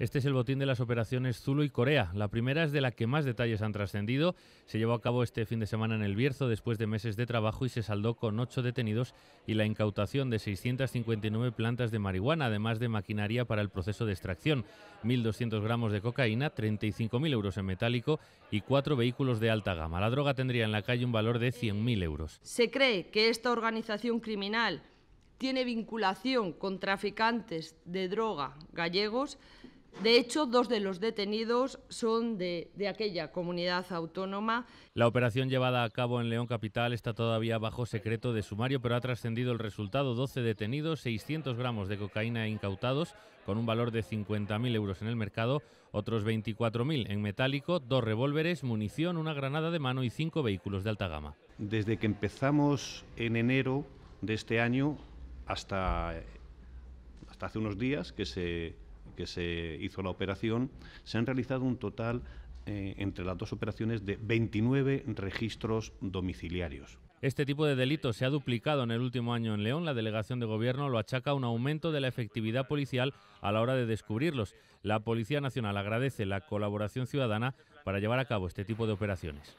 Este es el botín de las operaciones Zulu y Corea. La primera es de la que más detalles han trascendido. Se llevó a cabo este fin de semana en El Bierzo después de meses de trabajo y se saldó con ocho detenidos y la incautación de 659 plantas de marihuana, además de maquinaria para el proceso de extracción, 1.200 gramos de cocaína, 35.000 euros en metálico y cuatro vehículos de alta gama. La droga tendría en la calle un valor de 100.000 euros. Se cree que esta organización criminal tiene vinculación con traficantes de droga gallegos de hecho, dos de los detenidos son de, aquella comunidad autónoma. La operación llevada a cabo en León Capital está todavía bajo secreto de sumario, pero ha trascendido el resultado. 12 detenidos, 600 gramos de cocaína incautados, con un valor de 50.000 euros en el mercado, otros 24.000 en metálico, dos revólveres, munición, una granada de mano y cinco vehículos de alta gama. Desde que empezamos en enero de este año hasta, hasta hace unos días que se que se hizo la operación, se han realizado un total eh, entre las dos operaciones de 29 registros domiciliarios. Este tipo de delitos se ha duplicado en el último año en León. La delegación de gobierno lo achaca a un aumento de la efectividad policial a la hora de descubrirlos. La Policía Nacional agradece la colaboración ciudadana para llevar a cabo este tipo de operaciones.